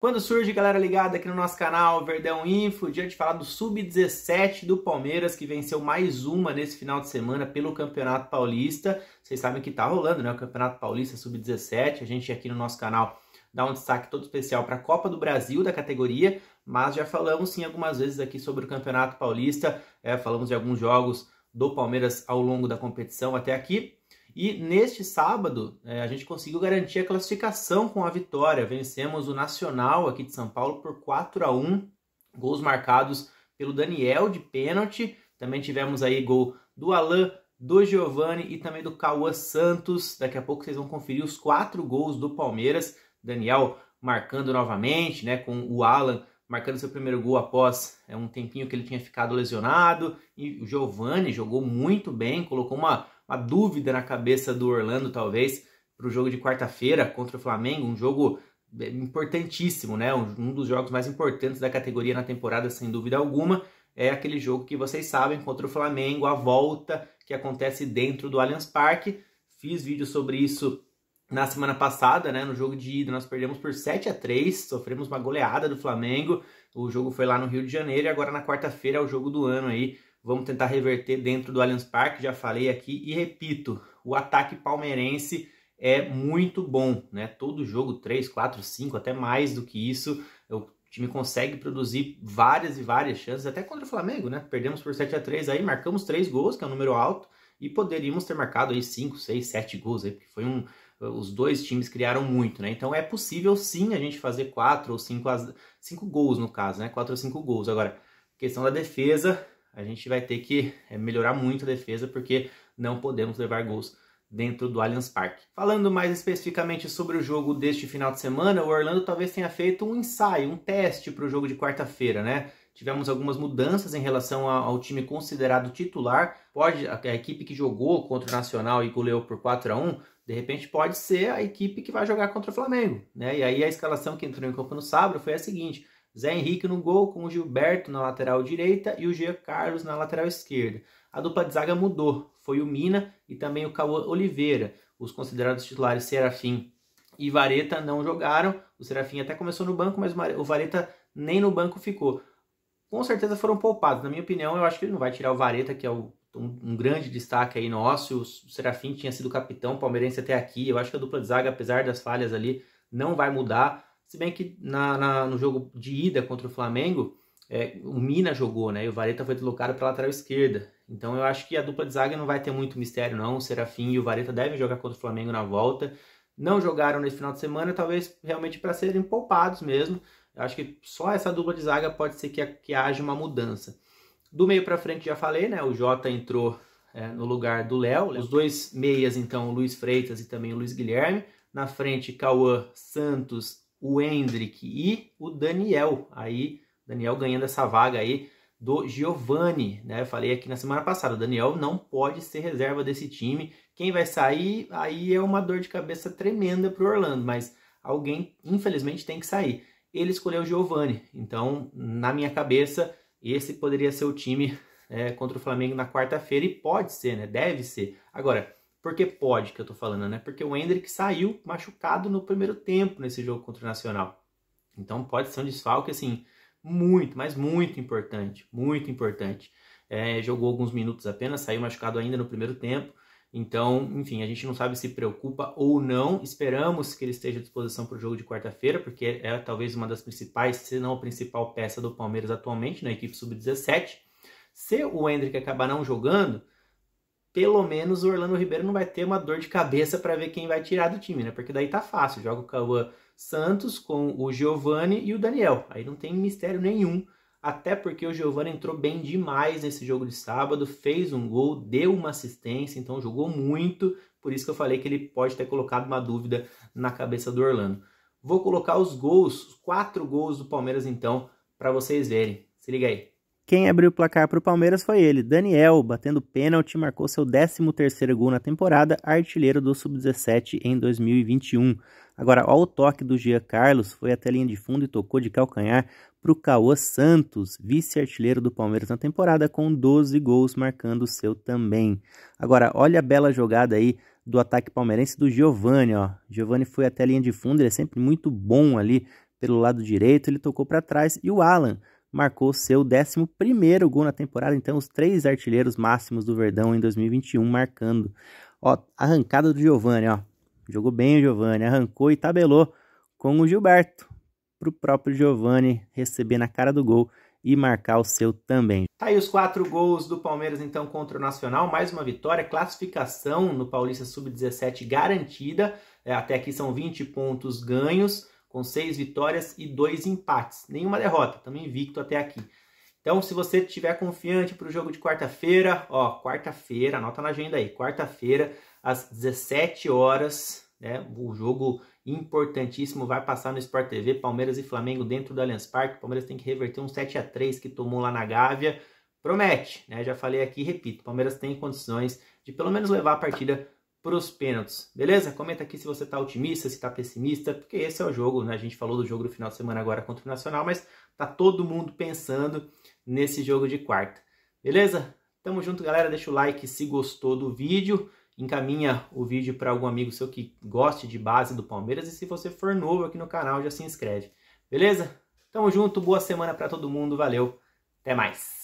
Quando surge, galera ligada aqui no nosso canal Verdão Info, dia de falar do Sub-17 do Palmeiras, que venceu mais uma nesse final de semana pelo Campeonato Paulista. Vocês sabem que tá rolando, né? O Campeonato Paulista Sub-17. A gente aqui no nosso canal dá um destaque todo especial para a Copa do Brasil da categoria, mas já falamos sim algumas vezes aqui sobre o Campeonato Paulista, é, falamos de alguns jogos do Palmeiras ao longo da competição até aqui. E neste sábado, é, a gente conseguiu garantir a classificação com a vitória. Vencemos o Nacional aqui de São Paulo por 4 a 1 gols marcados pelo Daniel de pênalti. Também tivemos aí gol do Alain, do Giovani e também do Cauã Santos. Daqui a pouco vocês vão conferir os quatro gols do Palmeiras. Daniel marcando novamente, né, com o Alan marcando seu primeiro gol após é, um tempinho que ele tinha ficado lesionado. E o Giovani jogou muito bem, colocou uma uma dúvida na cabeça do Orlando, talvez, para o jogo de quarta-feira contra o Flamengo, um jogo é, importantíssimo, né? Um, dos jogos mais importantes da categoria na temporada, sem dúvida alguma. É aquele jogo que vocês sabem contra o Flamengo, a volta que acontece dentro do Allianz Parque. Fiz vídeo sobre isso na semana passada, né? No jogo de ida, nós perdemos por 7 a 3 sofremos uma goleada do Flamengo. O jogo foi lá no Rio de Janeiro e agora na quarta-feira é o jogo do ano aí Vamos tentar reverter dentro do Allianz Parque, já falei aqui e repito, o ataque palmeirense é muito bom, né? Todo jogo 3, 4, 5, até mais do que isso, o time consegue produzir várias e várias chances, até contra o Flamengo, né? Perdemos por 7 a 3 aí, marcamos 3 gols, que é um número alto, e poderíamos ter marcado aí 5, 6, 7 gols aí, porque foi um os dois times criaram muito, né? Então é possível sim a gente fazer 4 ou 5 cinco, cinco gols no caso, né? 4 ou 5 gols. Agora, questão da defesa, a gente vai ter que é, melhorar muito a defesa porque não podemos levar gols dentro do Allianz Parque. Falando mais especificamente sobre o jogo deste final de semana, o Orlando talvez tenha feito um ensaio, um teste para o jogo de quarta-feira, né? Tivemos algumas mudanças em relação ao time considerado titular. Pode a, equipe que jogou contra o Nacional e goleou por 4 a 1, de repente pode ser a equipe que vai jogar contra o Flamengo, né? E aí a escalação que entrou em campo no sábado foi a seguinte: Zé Henrique no gol, com o Gilberto na lateral direita e o Jean Carlos na lateral esquerda. A dupla de zaga mudou, foi o Mina e também o Cauã Oliveira. Os considerados titulares Serafim e Vareta não jogaram. O Serafim até começou no banco, mas o Vareta nem no banco ficou. Com certeza foram poupados. Na minha opinião, eu acho que ele não vai tirar o Vareta, que é um, um, grande destaque aí nosso. O Serafim tinha sido capitão palmeirense até aqui. Eu acho que a dupla de zaga, apesar das falhas ali, não vai mudar. Se bem que na, na, no jogo de ida contra o Flamengo, é, o Mina jogou, né? E o Vareta foi deslocado para lateral esquerda. Então eu acho que a dupla de zaga não vai ter muito mistério, não. O Serafim e o Vareta devem jogar contra o Flamengo na volta. Não jogaram nesse final de semana, talvez realmente para serem poupados mesmo. Eu acho que só essa dupla de zaga pode ser que, que haja uma mudança. Do meio para frente já falei, né? O Jota entrou é, no lugar do Léo. Os dois meias, então, o Luiz Freitas e também o Luiz Guilherme. Na frente, Cauã, Santos o Hendrick e o Daniel. Aí, Daniel ganhando essa vaga aí do Giovani, né? Eu falei aqui na semana passada, o Daniel não pode ser reserva desse time. Quem vai sair aí é uma dor de cabeça tremenda para o Orlando, mas alguém infelizmente tem que sair. Ele escolheu o Giovani, então na minha cabeça esse poderia ser o time é, contra o Flamengo na quarta-feira e pode ser, né? Deve ser. Agora porque pode que eu tô falando, né? Porque o Hendrick saiu machucado no primeiro tempo nesse jogo contra o Nacional. Então pode ser um desfalque, assim, muito, mas muito importante. Muito importante. É, jogou alguns minutos apenas, saiu machucado ainda no primeiro tempo. Então, enfim, a gente não sabe se preocupa ou não. Esperamos que ele esteja à disposição para o jogo de quarta-feira, porque é, talvez uma das principais, se não a principal peça do Palmeiras atualmente na equipe sub-17. Se o Hendrick acabar não jogando, pelo menos o Orlando Ribeiro não vai ter uma dor de cabeça para ver quem vai tirar do time, né? Porque daí tá fácil. Joga o Cauã Santos com o Giovani e o Daniel. Aí não tem mistério nenhum. Até porque o Giovani entrou bem demais nesse jogo de sábado, fez um gol, deu uma assistência, então jogou muito. Por isso que eu falei que ele pode ter colocado uma dúvida na cabeça do Orlando. Vou colocar os gols, os quatro gols do Palmeiras então, para vocês verem. Se liga aí. Quem abriu o placar para o Palmeiras foi ele, Daniel, batendo pênalti, marcou seu 13º gol na temporada, artilheiro do Sub-17 em 2021. Agora, ao toque do Gia Carlos, foi até a linha de fundo e tocou de calcanhar para o Caô Santos, vice-artilheiro do Palmeiras na temporada, com 12 gols, marcando o seu também. Agora, olha a bela jogada aí do ataque palmeirense do Giovani, ó. Giovani foi até a linha de fundo, ele é sempre muito bom ali pelo lado direito, ele tocou para trás e o Alan marcou seu 11 gol na temporada, então os três artilheiros máximos do Verdão em 2021 marcando. Ó, arrancada do Giovani, ó. Jogou bem o Giovani, arrancou e tabelou com o Gilberto para o próprio Giovani receber na cara do gol e marcar o seu também. Tá aí os quatro gols do Palmeiras então contra o Nacional, mais uma vitória, classificação no Paulista Sub-17 garantida, é, até aqui são 20 pontos ganhos, com seis vitórias e dois empates. Nenhuma derrota, também invicto até aqui. Então, se você estiver confiante para o jogo de quarta-feira, ó, quarta-feira, anota na agenda aí, quarta-feira, às 17 horas, né? O jogo importantíssimo vai passar no Sport TV, Palmeiras e Flamengo dentro do Allianz Parque. O Palmeiras tem que reverter um 7 a 3 que tomou lá na Gávea. Promete, né? Já falei aqui, repito, Palmeiras tem condições de pelo menos levar a partida para os pênaltis, beleza? Comenta aqui se você está otimista, se está pessimista, porque esse é o jogo, né? A gente falou do jogo do final de semana agora contra o Nacional, mas tá todo mundo pensando nesse jogo de quarta, beleza? Tamo junto, galera. Deixa o like se gostou do vídeo. Encaminha o vídeo para algum amigo seu que goste de base do Palmeiras. E se você for novo aqui no canal, já se inscreve. Beleza? Tamo junto. Boa semana para todo mundo. Valeu. Até mais.